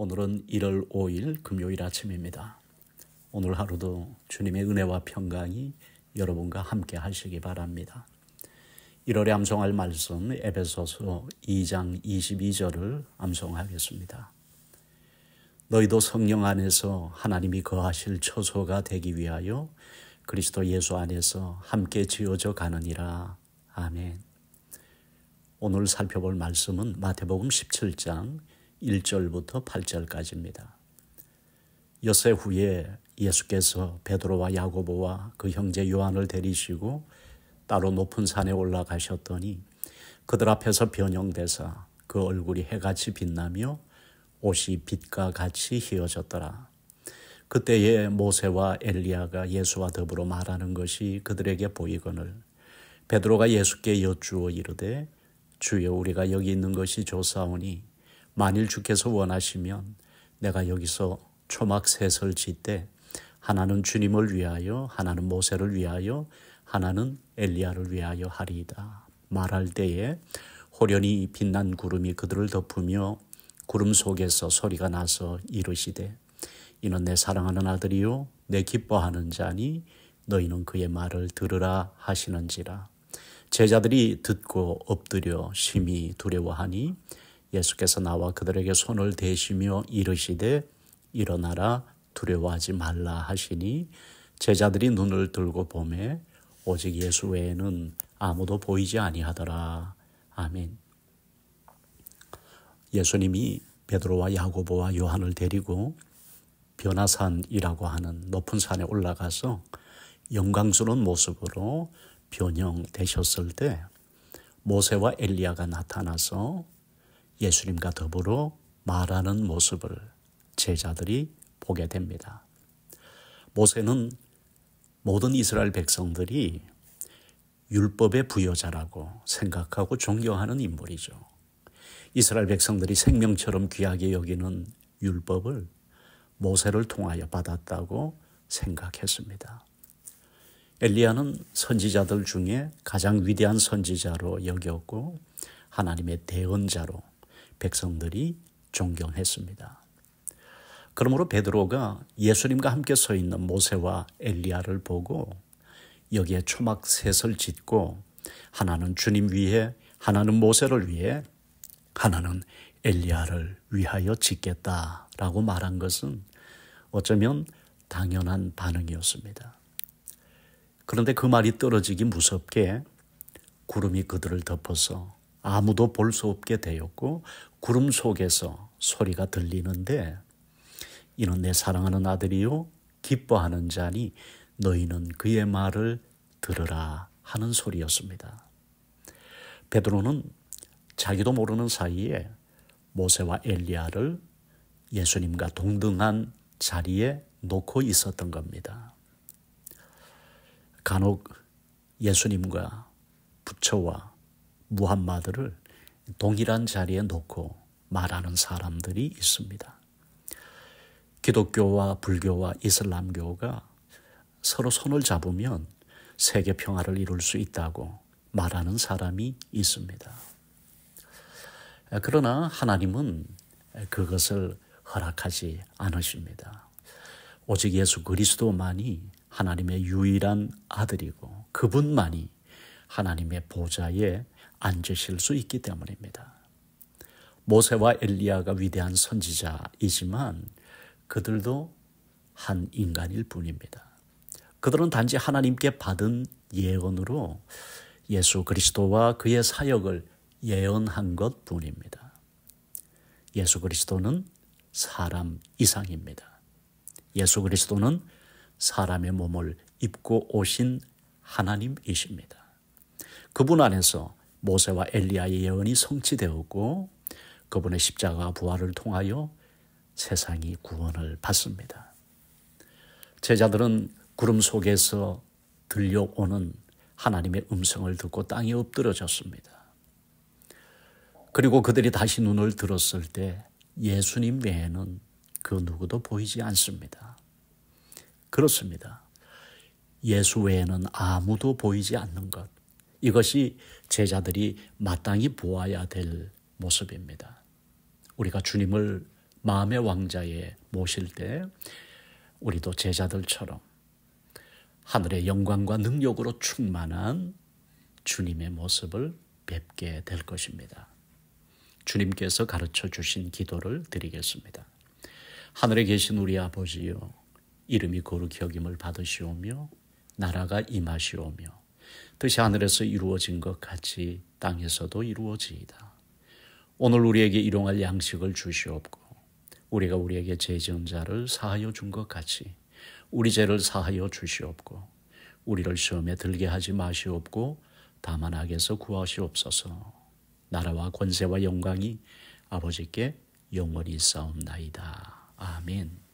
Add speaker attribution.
Speaker 1: 오늘은 1월 5일 금요일 아침입니다. 오늘 하루도 주님의 은혜와 평강이 여러분과 함께 하시기 바랍니다. 1월에 암송할 말씀 에베소서 2장 22절을 암송하겠습니다. 너희도 성령 안에서 하나님이 거하실 처소가 되기 위하여 그리스도 예수 안에서 함께 지어져 가느니라. 아멘. 오늘 살펴볼 말씀은 마태복음 17장 1절부터 8절까지입니다. 여세 후에 예수께서 베드로와 야고보와 그 형제 요한을 데리시고 따로 높은 산에 올라가셨더니 그들 앞에서 변형되사 그 얼굴이 해같이 빛나며 옷이 빛과 같이 휘어졌더라. 그때에 모세와 엘리야가 예수와 더불어 말하는 것이 그들에게 보이거늘 베드로가 예수께 여쭈어 이르되 주여 우리가 여기 있는 것이 좋사오니 만일 주께서 원하시면 내가 여기서 초막 셋을 짓되 하나는 주님을 위하여 하나는 모세를 위하여 하나는 엘리야를 위하여 하리이다. 말할 때에 호련히 빛난 구름이 그들을 덮으며 구름 속에서 소리가 나서 이르시되 이는 내 사랑하는 아들이요 내 기뻐하는 자니 너희는 그의 말을 들으라 하시는지라 제자들이 듣고 엎드려 심히 두려워하니 예수께서 나와 그들에게 손을 대시며 이르시되 일어나라 두려워하지 말라 하시니 제자들이 눈을 들고 보매 오직 예수 외에는 아무도 보이지 아니하더라. 아멘. 예수님이 베드로와 야고보와 요한을 데리고 변화산이라고 하는 높은 산에 올라가서 영광스러운 모습으로 변형되셨을 때 모세와 엘리야가 나타나서 예수님과 더불어 말하는 모습을 제자들이 보게 됩니다. 모세는 모든 이스라엘 백성들이 율법의 부여자라고 생각하고 존경하는 인물이죠. 이스라엘 백성들이 생명처럼 귀하게 여기는 율법을 모세를 통하여 받았다고 생각했습니다. 엘리야는 선지자들 중에 가장 위대한 선지자로 여겼고 하나님의 대언자로 백성들이 존경했습니다. 그러므로 베드로가 예수님과 함께 서 있는 모세와 엘리야를 보고 여기에 초막 셋을 짓고 하나는 주님 위해 하나는 모세를 위해 하나는 엘리야를 위하여 짓겠다라고 말한 것은 어쩌면 당연한 반응이었습니다. 그런데 그 말이 떨어지기 무섭게 구름이 그들을 덮어서 아무도 볼 수 없게 되었고 구름 속에서 소리가 들리는데 이는 내 사랑하는 아들이요 기뻐하는 자니 너희는 그의 말을 들으라 하는 소리였습니다. 베드로는 자기도 모르는 사이에 모세와 엘리야를 예수님과 동등한 자리에 놓고 있었던 겁니다. 간혹 예수님과 부처와 무함마드를 동일한 자리에 놓고 말하는 사람들이 있습니다. 기독교와 불교와 이슬람교가 서로 손을 잡으면 세계 평화를 이룰 수 있다고 말하는 사람이 있습니다. 그러나 하나님은 그것을 허락하지 않으십니다. 오직 예수 그리스도만이 하나님의 유일한 아들이고 그분만이 하나님의 보좌에 앉으실 수 있기 때문입니다. 모세와 엘리야가 위대한 선지자이지만 그들도 한 인간일 뿐입니다. 그들은 단지 하나님께 받은 예언으로 예수 그리스도와 그의 사역을 예언한 것 뿐입니다. 예수 그리스도는 사람 이상입니다. 예수 그리스도는 사람의 몸을 입고 오신 하나님이십니다. 그분 안에서 모세와 엘리야의 예언이 성취되었고 그분의 십자가 부활을 통하여 세상이 구원을 받습니다. 제자들은 구름 속에서 들려오는 하나님의 음성을 듣고 땅에 엎드려졌습니다. 그리고 그들이 다시 눈을 들었을 때 예수님 외에는 그 누구도 보이지 않습니다. 그렇습니다. 예수 외에는 아무도 보이지 않는 것. 이것이 제자들이 마땅히 보아야 될 모습입니다. 우리가 주님을 마음의 왕자에 모실 때 우리도 제자들처럼 하늘의 영광과 능력으로 충만한 주님의 모습을 뵙게 될 것입니다. 주님께서 가르쳐 주신 기도를 드리겠습니다. 하늘에 계신 우리 아버지요 이름이 거룩히 여을 받으시오며 나라가 임하시오며 뜻이 하늘에서 이루어진 것 같이 땅에서도 이루어지이다. 오늘 우리에게 일용할 양식을 주시옵고 우리가 우리에게 죄지음자를 사하여 준 것 같이 우리 죄를 사하여 주시옵고 우리를 시험에 들게 하지 마시옵고 다만 악에서 구하시옵소서 나라와 권세와 영광이 아버지께 영원히 싸움나이다. 아멘.